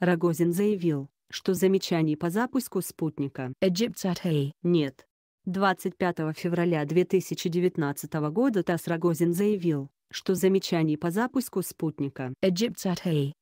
Рогозин заявил, что замечаний по запуску спутника нет. 25 февраля 2019 года ТАСС Рогозин заявил, что замечаний по запуску спутника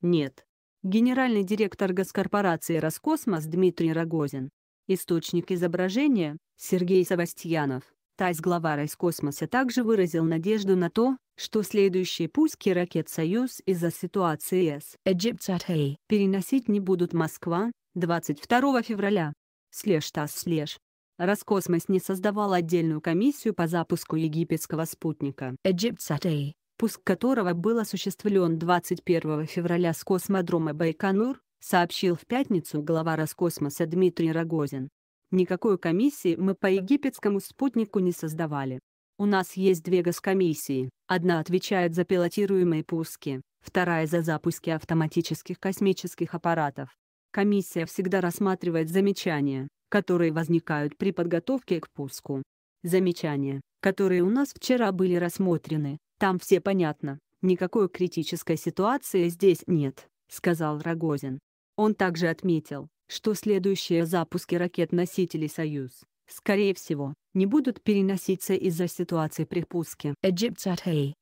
нет. Генеральный директор госкорпорации «Роскосмос» Дмитрий Рогозин. Источник изображения – Сергей Савастьянов. ТАСС глава Роскосмоса также выразил надежду на то, что следующие пуски ракет «Союз» из-за ситуации с Egyptsat переносить не будут Москва, 22 февраля. Слеж тас слеж. Роскосмос не создавал отдельную комиссию по запуску египетского спутника Egyptsat пуск которого был осуществлен 21 февраля с космодрома Байконур, сообщил в пятницу глава Роскосмоса Дмитрий Рогозин. Никакой комиссии мы по египетскому спутнику не создавали. У нас есть две госкомиссии, одна отвечает за пилотируемые пуски, вторая за запуски автоматических космических аппаратов. Комиссия всегда рассматривает замечания, которые возникают при подготовке к пуску. Замечания, которые у нас вчера были рассмотрены, там все понятно, никакой критической ситуации здесь нет, сказал Рогозин. Он также отметил, что следующие запуски ракет-носителей «Союз» скорее всего, не будут переноситься из-за ситуации при пуске.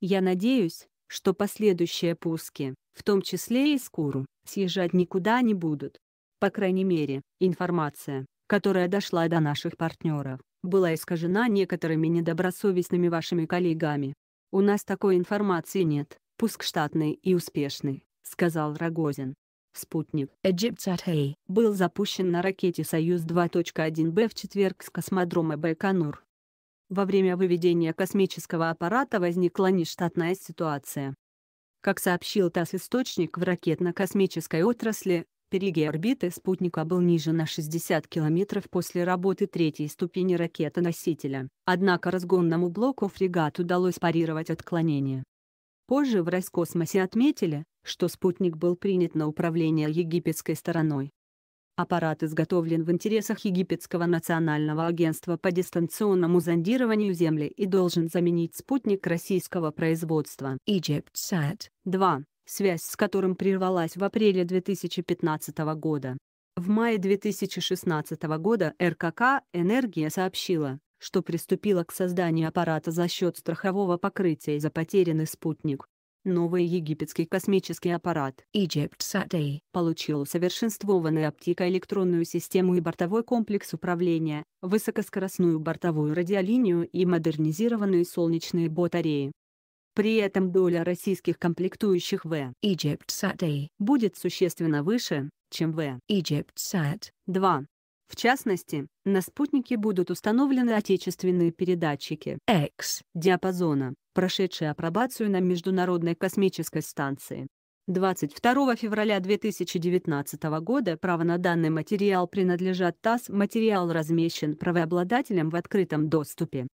Я надеюсь, что последующие пуски, в том числе и Скуру, съезжать никуда не будут. По крайней мере, информация, которая дошла до наших партнеров, была искажена некоторыми недобросовестными вашими коллегами. «У нас такой информации нет, пуск штатный и успешный», — сказал Рогозин. Спутник Эджиптсатхей был запущен на ракете «Союз-2.1Б» в четверг с космодрома Байконур. Во время выведения космического аппарата возникла нештатная ситуация. Как сообщил ТАСС-источник в ракетно-космической отрасли, перигей орбиты спутника был ниже на 60 км после работы третьей ступени ракеты-носителя, однако разгонному блоку фрегат удалось парировать отклонение. Позже в Роскосмосе отметили, что спутник был принят на управление египетской стороной. Аппарат изготовлен в интересах Египетского национального агентства по дистанционному зондированию Земли и должен заменить спутник российского производства EgyptSat-2, связь с которым прервалась в апреле 2015 года. В мае 2016 года РКК «Энергия» сообщила, что приступила к созданию аппарата за счет страхового покрытия за потерянный спутник. Новый египетский космический аппарат Egypt получил усовершенствованную оптико-электронную систему и бортовой комплекс управления, высокоскоростную бортовую радиолинию и модернизированные солнечные батареи. При этом доля российских комплектующих в Egypt будет существенно выше, чем в egyptsat 2. В частности, на спутнике будут установлены отечественные передатчики X диапазона, прошедшие апробацию на Международной космической станции. 22 февраля 2019 года право на данный материал принадлежат ТАСС. Материал размещен правообладателем в открытом доступе.